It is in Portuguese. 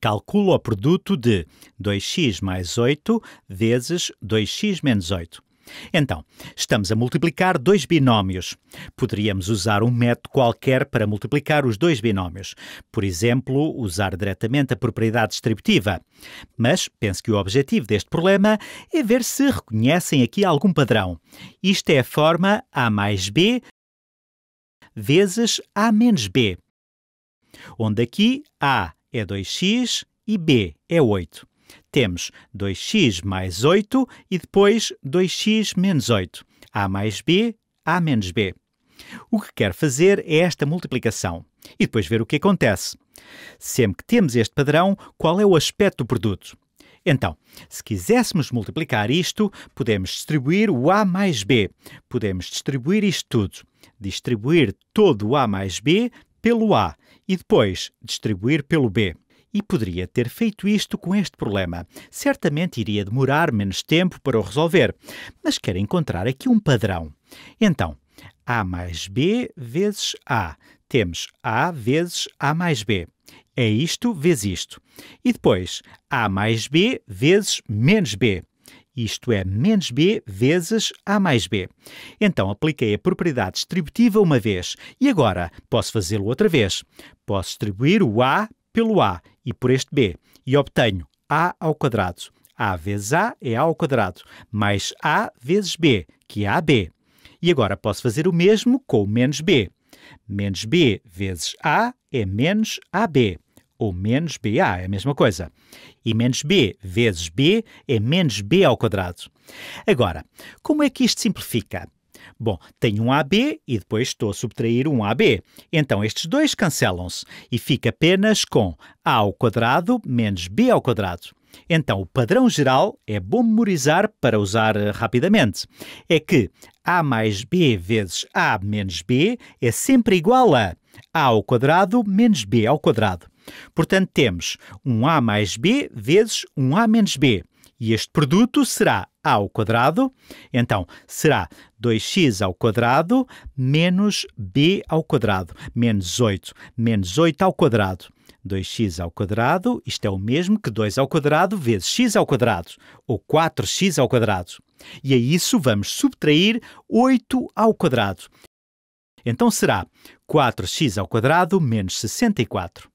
Calculo o produto de 2x mais 8 vezes 2x menos 8. Então, estamos a multiplicar dois binómios. Poderíamos usar um método qualquer para multiplicar os dois binómios. Por exemplo, usar diretamente a propriedade distributiva. Mas penso que o objetivo deste problema é ver se reconhecem aqui algum padrão. Isto é a forma a mais b vezes a menos b, onde aqui a é 2x e b é 8. Temos 2x mais 8 e depois 2x menos 8. a mais b, a menos b. O que quer fazer é esta multiplicação e depois ver o que acontece. Sempre que temos este padrão, qual é o aspecto do produto? Então, se quiséssemos multiplicar isto, podemos distribuir o A mais B. Podemos distribuir isto tudo. Distribuir todo o A mais B pelo A e depois distribuir pelo B. E poderia ter feito isto com este problema. Certamente iria demorar menos tempo para o resolver, mas quero encontrar aqui um padrão. Então, A mais B vezes A. Temos A vezes A mais B. É isto vezes isto. E depois, A mais B vezes menos B isto é, menos b vezes a mais b. Então apliquei a propriedade distributiva uma vez e agora posso fazê-lo outra vez. Posso distribuir o a pelo a e por este b e obtenho a ao quadrado. a vezes a é a ao quadrado, mais a vezes b, que é ab. E agora posso fazer o mesmo com menos b. Menos b vezes a é menos ab ou menos BA, ah, é a mesma coisa. E menos B vezes B é menos B ao quadrado. Agora, como é que isto simplifica? Bom, tenho um AB e depois estou a subtrair um AB. Então estes dois cancelam-se e fica apenas com A ao quadrado menos B ao quadrado. Então, o padrão geral é bom memorizar para usar eh, rapidamente. É que A mais B vezes A menos B é sempre igual a A ao quadrado menos B ao quadrado. Portanto, temos um A mais B vezes um A menos B. E este produto será a ao quadrado, então será 2x ao quadrado menos b ao quadrado, menos 8, menos 8 ao quadrado. 2x ao quadrado, isto é o mesmo que 2 ao quadrado vezes x ao quadrado, ou 4x ao quadrado. E a isso vamos subtrair 8 ao quadrado. Então será 4x ao quadrado menos 64.